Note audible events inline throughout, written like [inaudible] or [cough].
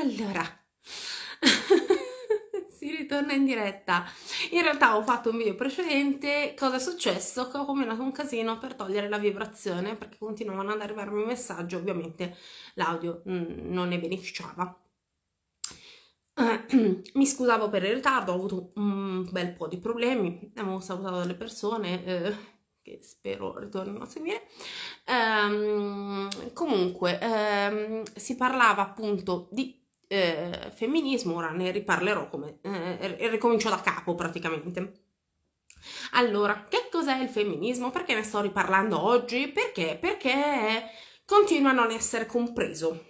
Allora, [laughs] si ritorna in diretta. In realtà ho fatto un video precedente, cosa è successo? Che ho combinato un casino per togliere la vibrazione perché continuavano ad arrivarmi messaggi, ovviamente l'audio mm, non ne beneficiava. [clears throat] Mi scusavo per il ritardo, ho avuto un bel po' di problemi, abbiamo salutato delle persone, eh spero ritornino a seguire. Um, comunque, um, si parlava appunto di eh, femminismo, ora ne riparlerò come eh, ricomincio da capo praticamente. Allora, che cos'è il femminismo? Perché ne sto riparlando oggi? Perché? Perché continua a non essere compreso.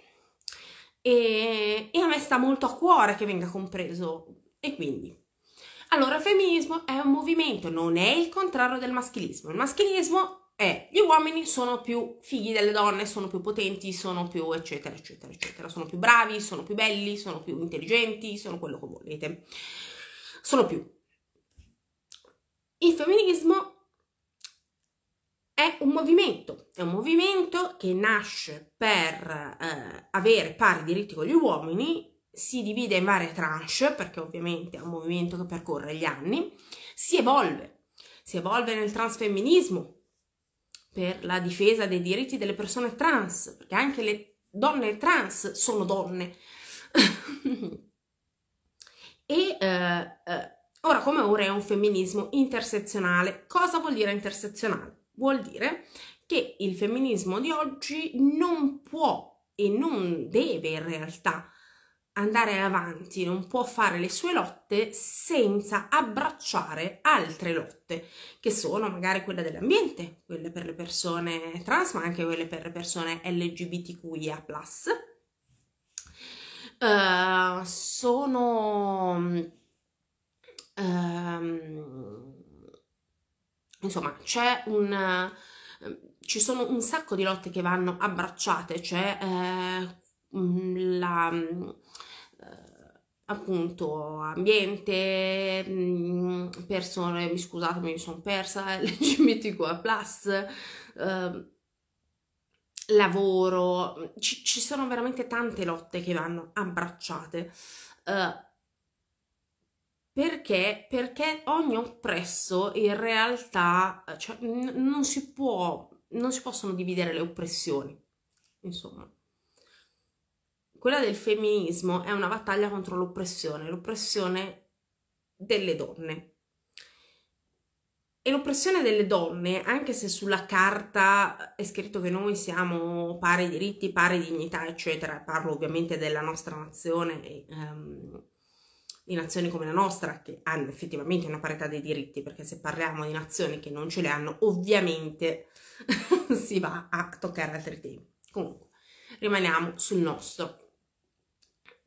E, e a me sta molto a cuore che venga compreso. E quindi, allora, il femminismo è un movimento, non è il contrario del maschilismo. Il maschilismo è gli uomini sono più figli delle donne, sono più potenti, sono più eccetera eccetera eccetera, sono più bravi, sono più belli, sono più intelligenti, sono quello che volete, sono più. Il femminismo è un movimento, è un movimento che nasce per eh, avere pari diritti con gli uomini, si divide in varie tranche perché ovviamente è un movimento che percorre gli anni, si evolve, si evolve nel transfemminismo per la difesa dei diritti delle persone trans, perché anche le donne trans sono donne. [laughs] e eh, eh, ora come ora è un femminismo intersezionale. Cosa vuol dire intersezionale? Vuol dire che il femminismo di oggi non può e non deve in realtà andare avanti, non può fare le sue lotte senza abbracciare altre lotte, che sono magari quella dell'ambiente, quelle per le persone trans, ma anche quelle per le persone LGBTQIA. Uh, eh, sono um, insomma c'è un uh, ci sono un sacco di lotte che vanno abbracciate, cioè eh, Mm, la, mm, eh, appunto ambiente, mm, persone, mi scusate, mi sono persa, LGBTQA+, [laughs] eh, lavoro, ci, ci, sono veramente tante lotte che vanno abbracciate. Eh, perché? Perché ogni oppresso in realtà cioè, n- non si può, non si possono dividere le oppressioni, insomma quella del femminismo è una battaglia contro l'oppressione, l'oppressione delle donne. E l'oppressione delle donne, anche se sulla carta è scritto che noi siamo pari diritti, pari dignità, eccetera, parlo ovviamente della nostra nazione, e, um, di nazioni come la nostra, che hanno effettivamente una parità dei diritti, perché se parliamo di nazioni che non ce le hanno, ovviamente [laughs] si va a toccare altri temi. Comunque, rimaniamo sul nostro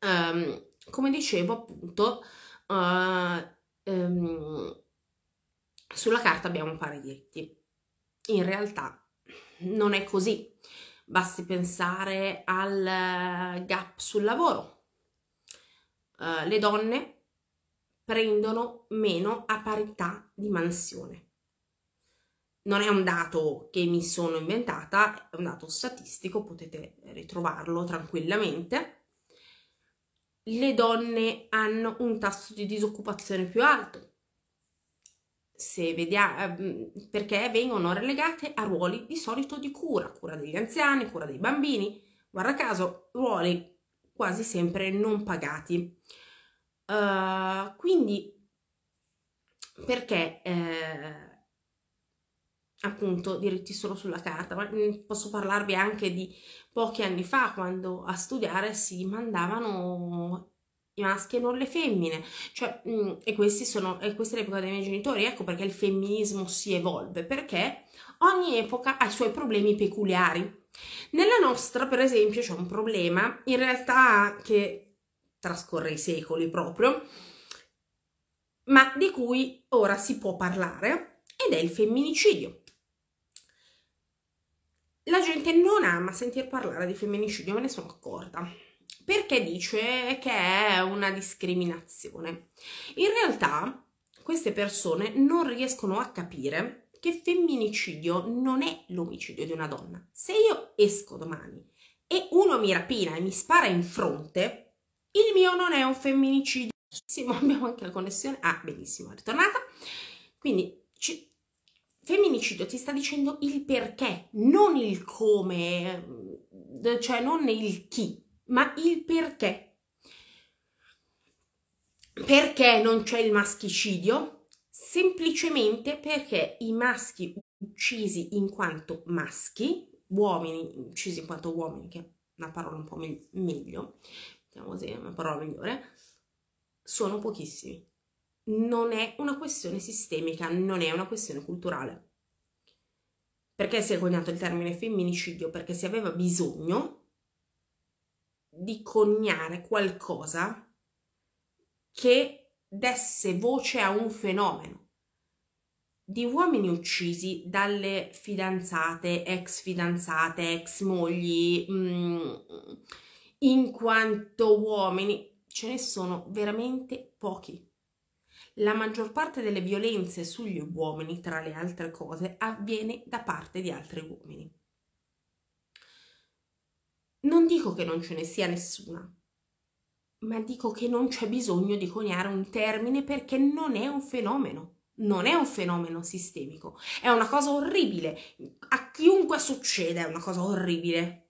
um, come dicevo appunto uh, um, sulla carta abbiamo pari diritti in realtà non è così basti pensare al gap sul lavoro uh, le donne prendono meno a parità di mansione non è un dato che mi sono inventata, è un dato statistico, potete ritrovarlo tranquillamente le donne hanno un tasso di disoccupazione più alto, se vediamo, ah, ehm, perché vengono relegate a ruoli di solito di cura, cura degli anziani, cura dei bambini, guarda caso ruoli quasi sempre non pagati. Uh, quindi perché eh, appunto diritti solo sulla carta, ma mm, posso parlarvi anche di pochi anni fa quando a studiare si mandavano i maschi e non le femmine, cioè, mh, mm, e, questi sono, e questa è l'epoca dei miei genitori, ecco perché il femminismo si evolve, perché ogni epoca ha i suoi problemi peculiari. Nella nostra, per esempio, c'è un problema, in realtà che trascorre i secoli proprio, ma di cui ora si può parlare, ed è il femminicidio gente non ama sentir parlare di femminicidio, me ne sono accorta perché dice che è una discriminazione. In realtà queste persone non riescono a capire che femminicidio non è l'omicidio di una donna. Se io esco domani e uno mi rapina e mi spara in fronte, il mio non è un femminicidio. Abbiamo anche la connessione. Ah, benissimo, è ritornata. Quindi femminicidio ti sta dicendo il perché, non il come, eh, cioè non il chi, ma il perché. Perché non c'è il maschicidio? Semplicemente perché i maschi uccisi in quanto maschi, uomini uccisi in quanto uomini, che è una parola un po' me meglio, diciamo così, una parola migliore, sono pochissimi non è una questione sistemica, non è una questione culturale. Perché si è coniato il termine femminicidio? Perché si aveva bisogno di coniare qualcosa che desse voce a un fenomeno di uomini uccisi dalle fidanzate, ex fidanzate, ex mogli, mm, in quanto uomini, ce ne sono veramente pochi la maggior parte delle violenze sugli uomini, tra le altre cose, avviene da parte di altri uomini. Non dico che non ce ne sia nessuna, ma dico che non c'è bisogno di coniare un termine perché non è un fenomeno, non è un fenomeno sistemico, è una cosa orribile, a chiunque succede è una cosa orribile.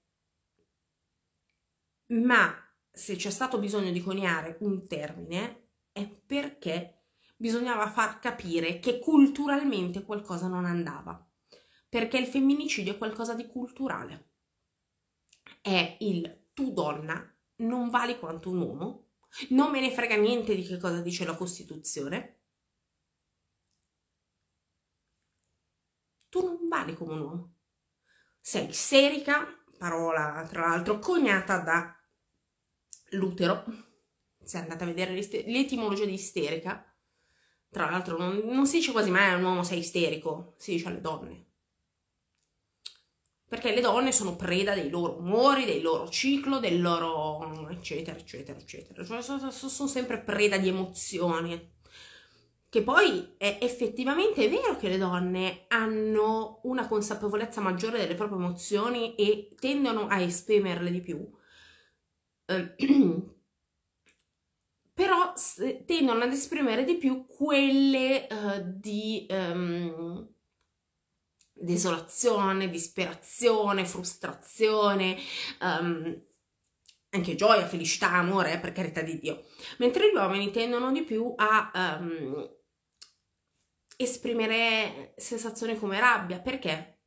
Ma se c'è stato bisogno di coniare un termine è perché bisognava far capire che culturalmente qualcosa non andava, perché il femminicidio è qualcosa di culturale. È il tu donna non vali quanto un uomo, non me ne frega niente di che cosa dice la Costituzione. Tu non vali come un uomo. Sei serica, parola tra l'altro coniata da Lutero, se andate a vedere l'etimologia di isterica, tra l'altro non, non si dice quasi mai a un uomo sei isterico, si dice alle donne. Perché le donne sono preda dei loro umori, del loro ciclo, del loro eccetera, eccetera, eccetera. Cioè, sono, sono sempre preda di emozioni. Che poi è effettivamente vero che le donne hanno una consapevolezza maggiore delle proprie emozioni e tendono a esprimerle di più. Eh, [clears throat] però tendono ad esprimere di più quelle uh, di um, desolazione, disperazione, frustrazione, um, anche gioia, felicità, amore, eh, per carità di Dio, mentre gli uomini tendono di più a um, esprimere sensazioni come rabbia, perché?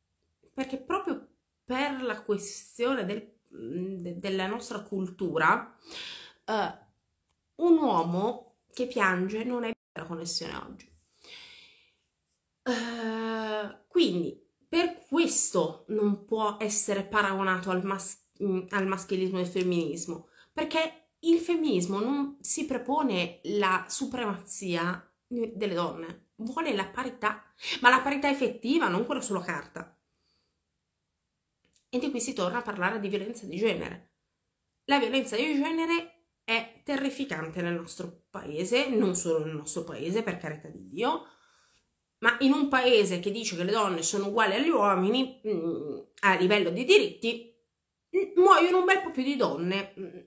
Perché proprio per la questione del, mm, de, della nostra cultura, uh, un uomo che piange non è la connessione oggi. Uh, quindi per questo non può essere paragonato al, mas- mm, al maschilismo e al femminismo, perché il femminismo non si prepone la supremazia delle donne, vuole la parità, ma la parità effettiva, non quella sulla carta. E di qui si torna a parlare di violenza di genere. La violenza di genere è terrificante nel nostro paese, non solo nel nostro paese, per carità di Dio, ma in un paese che dice che le donne sono uguali agli uomini mm, a livello di diritti, mm, muoiono un bel po' più di donne mm,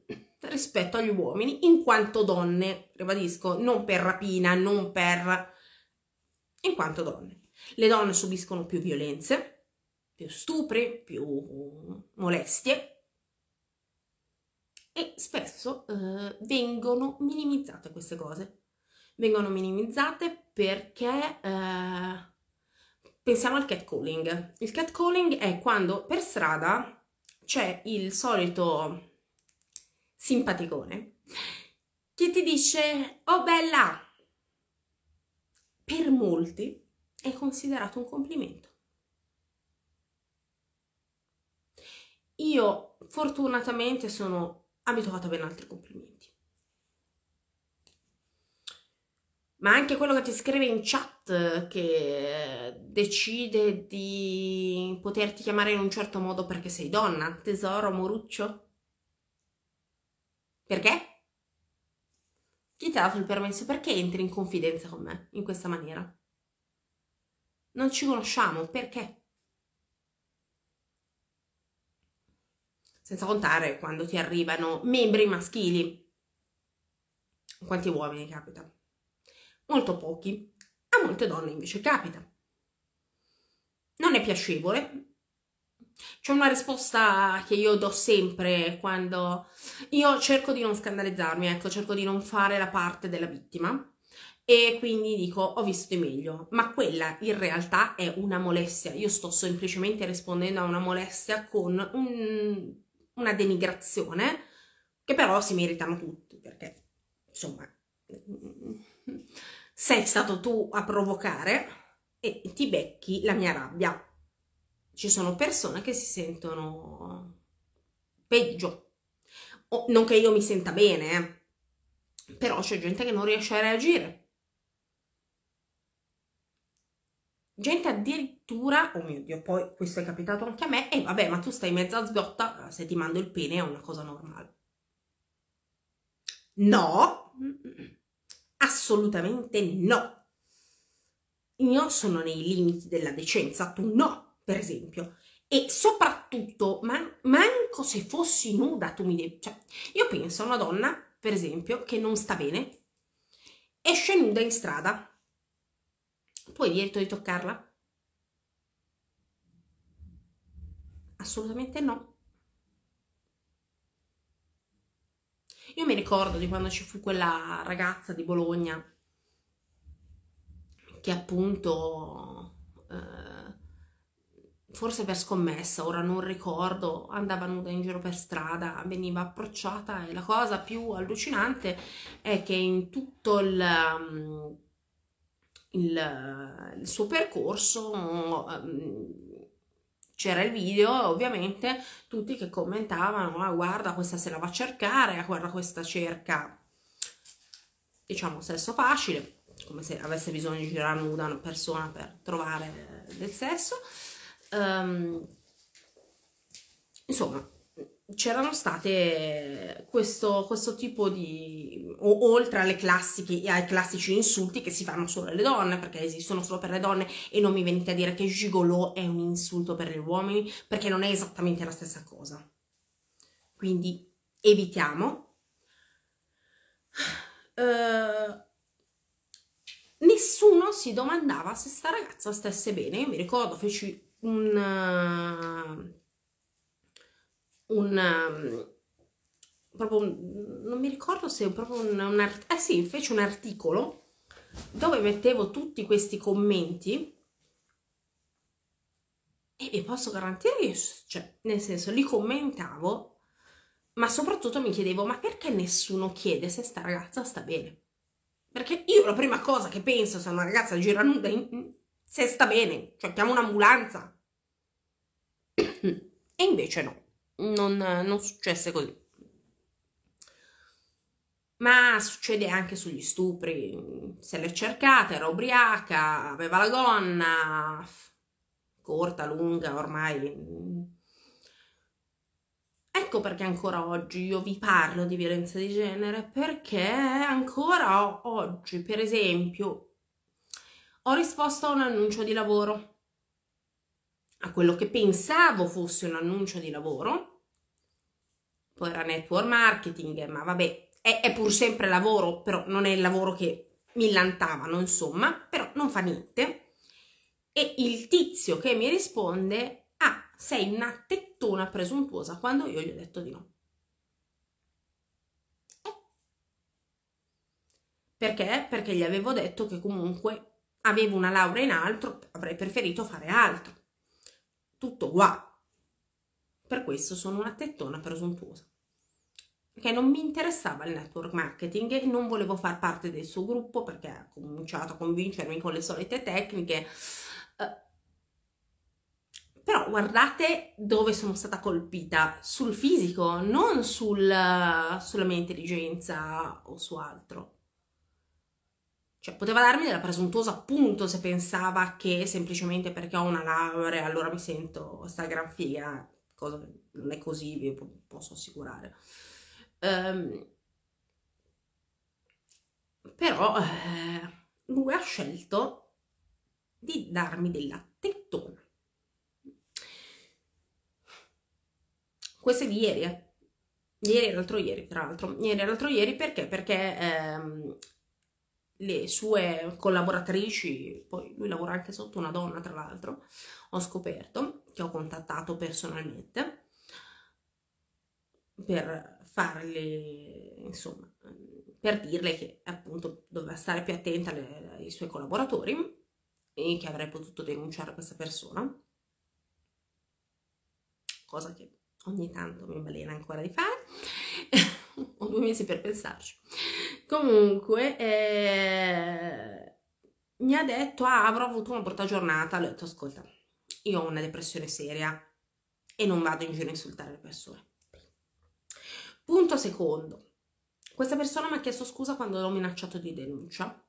rispetto agli uomini, in quanto donne, ribadisco, non per rapina, non per... in quanto donne. Le donne subiscono più violenze, più stupri, più molestie, e spesso eh, vengono minimizzate queste cose. Vengono minimizzate perché eh, pensiamo al catcalling. Il catcalling è quando per strada c'è il solito simpaticone che ti dice "Oh bella!". Per molti è considerato un complimento. Io fortunatamente sono abituato a ben altri complimenti. Ma anche quello che ti scrive in chat, che decide di poterti chiamare in un certo modo perché sei donna, tesoro, moruccio. Perché? Chi ti ha dato il permesso? Perché entri in confidenza con me in questa maniera? Non ci conosciamo, perché? senza contare quando ti arrivano membri maschili. Quanti uomini capita? Molto pochi. A molte donne invece capita. Non è piacevole. C'è una risposta che io do sempre quando io cerco di non scandalizzarmi, ecco, cerco di non fare la parte della vittima e quindi dico ho visto di meglio, ma quella in realtà è una molestia, io sto semplicemente rispondendo a una molestia con un una denigrazione che però si meritano tutti perché insomma mm, sei stato tu a provocare e ti becchi la mia rabbia. Ci sono persone che si sentono peggio, o, non che io mi senta bene, eh, però c'è gente che non riesce a reagire gente addirittura, oh mio Dio, poi questo è capitato anche a me, e vabbè, ma tu stai mezza sgotta, eh, se ti mando il pene è una cosa normale. No, assolutamente no. Io sono nei limiti della decenza, tu no, per esempio. E soprattutto, man- manco se fossi nuda, tu mi devi... Cioè, io penso a una donna, per esempio, che non sta bene, esce nuda in strada, Puoi dirti di toccarla? Assolutamente no. Io mi ricordo di quando ci fu quella ragazza di Bologna che appunto eh, forse per scommessa, ora non ricordo, andava nuda in giro per strada, veniva approcciata e la cosa più allucinante è che in tutto il mm, il, il suo percorso mm, mm, c'era il video ovviamente tutti che commentavano ah, guarda questa se la va a cercare ah, guarda questa cerca diciamo sesso facile come se avesse bisogno di girare nuda una persona per trovare del sesso um, insomma c'erano state questo, questo tipo di o, oltre alle classiche, ai classici insulti che si fanno solo alle donne, perché esistono solo per le donne, e non mi venite a dire che gigolò è un insulto per gli uomini, perché non è esattamente la stessa cosa. Quindi evitiamo. Uh, nessuno si domandava se sta ragazza stesse bene. Io mi ricordo, feci un... Uh, un um, proprio un, non mi ricordo se proprio un, un art- eh sì, fece un articolo dove mettevo tutti questi commenti e vi posso garantire che, cioè, nel senso, li commentavo, ma soprattutto mi chiedevo, ma perché nessuno chiede se sta ragazza sta bene? Perché io la prima cosa che penso se una ragazza gira nuda in, se sta bene, cioè chiamo un'ambulanza. [clears throat] e invece no, non, non successe così ma succede anche sugli stupri. Se l'è cercata, era ubriaca, aveva la gonna corta, lunga, ormai. Ecco perché ancora oggi io vi parlo di violenza di genere, perché ancora oggi, per esempio, ho risposto a un annuncio di lavoro, a quello che pensavo fosse un annuncio di lavoro, poi era network marketing, ma vabbè, è, è pur sempre lavoro, però non è il lavoro che mi lantavano, insomma, però non fa niente. E il tizio che mi risponde, ah, sei una tettona presuntuosa, quando io gli ho detto di no. Eh. Perché? Perché gli avevo detto che comunque avevo una laurea in altro, avrei preferito fare altro. Tutto qua. Per questo sono una tettona presuntuosa perché non mi interessava il network marketing e non volevo far parte del suo gruppo perché ha cominciato a convincermi con le solite tecniche. Eh, però guardate dove sono stata colpita, sul fisico, non sul, sulla mia intelligenza o su altro. Cioè, poteva darmi della presuntuosa appunto se pensava che semplicemente perché ho una laurea allora mi sento sta gran figa, cosa non è così, vi posso assicurare. Um, però eh, lui ha scelto di darmi della tettona. Questa è di ieri, eh. ieri e l'altro ieri, tra l'altro, ieri e l'altro ieri perché? Perché ehm, le sue collaboratrici, poi lui lavora anche sotto una donna, tra l'altro, ho scoperto, che ho contattato personalmente, per farle, insomma, per dirle che appunto doveva stare più attenta alle, ai suoi collaboratori e che avrei potuto denunciare questa persona, cosa che ogni tanto mi balena ancora di fare. [laughs] Ho due mesi per pensarci. Comunque, eh, mi ha detto, ah, avrò avuto una brutta giornata. Le ho detto, ascolta, io ho una depressione seria e non vado in giro a insultare le persone. Punto secondo, questa persona mi ha chiesto scusa quando l'ho minacciato di denuncia.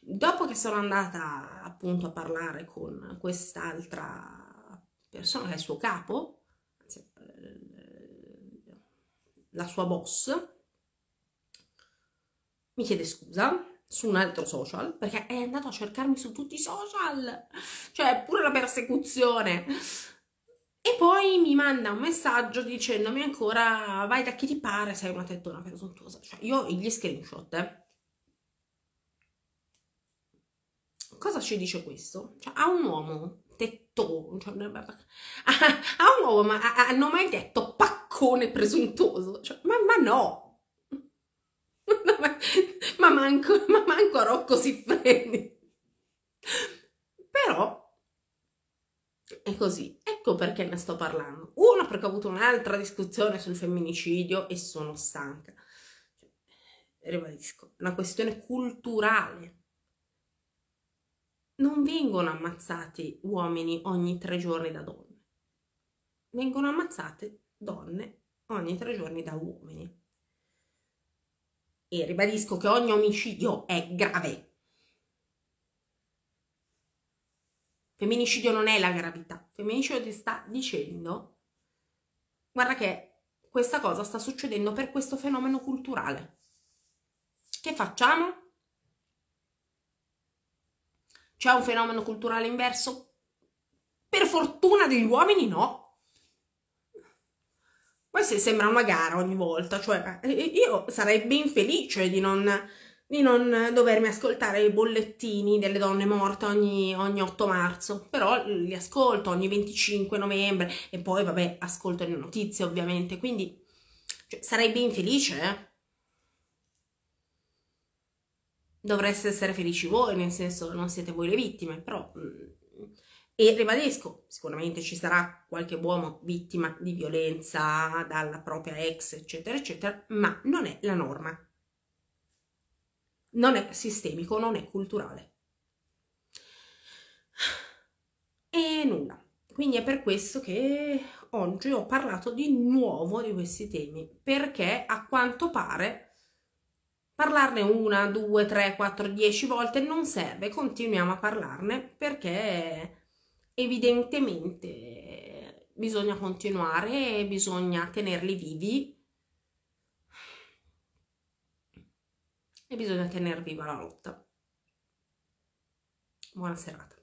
Dopo che sono andata appunto a parlare con quest'altra persona, che è il suo capo, eh, la sua boss, mi chiede scusa su un altro social perché è andato a cercarmi su tutti i social, cioè pure la persecuzione. E poi mi manda un messaggio dicendomi ancora vai da chi ti pare, sei una tettona presuntuosa. Cioè, io gli screenshot. Eh. Cosa ci dice questo? Cioè, a un uomo tettone, cioè, a, [laughs] un uomo ma hanno mai detto paccone presuntuoso? Cioè, ma, ma no! [laughs] ma, manco, ma manco Rocco si freni! Però è così. Ecco perché ne sto parlando. Una, perché ho avuto un'altra discussione sul femminicidio e sono stanca. Cioè, ribadisco, è una questione culturale. Non vengono ammazzati uomini ogni tre giorni da donne. Vengono ammazzate donne ogni tre giorni da uomini. E ribadisco che ogni omicidio è grave, Femminicidio non è la gravità. Femminicidio ti sta dicendo, guarda che questa cosa sta succedendo per questo fenomeno culturale. Che facciamo? C'è un fenomeno culturale inverso? Per fortuna degli uomini no. Poi se sembra una gara ogni volta, cioè eh, io sarei ben felice di non di non dovermi ascoltare i bollettini delle donne morte ogni, ogni 8 marzo, però li ascolto ogni 25 novembre e poi vabbè ascolto le notizie ovviamente, quindi cioè, sarei ben felice. Eh. Dovreste essere felici voi, nel senso non siete voi le vittime, però... Mm, e ribadisco, sicuramente ci sarà qualche uomo vittima di violenza dalla propria ex, eccetera, eccetera, ma non è la norma non è sistemico, non è culturale. E nulla. Quindi è per questo che oggi ho parlato di nuovo di questi temi, perché a quanto pare parlarne una, due, tre, quattro, dieci volte non serve, continuiamo a parlarne perché evidentemente bisogna continuare bisogna tenerli vivi e bisogna tenere viva la lotta. Buona serata.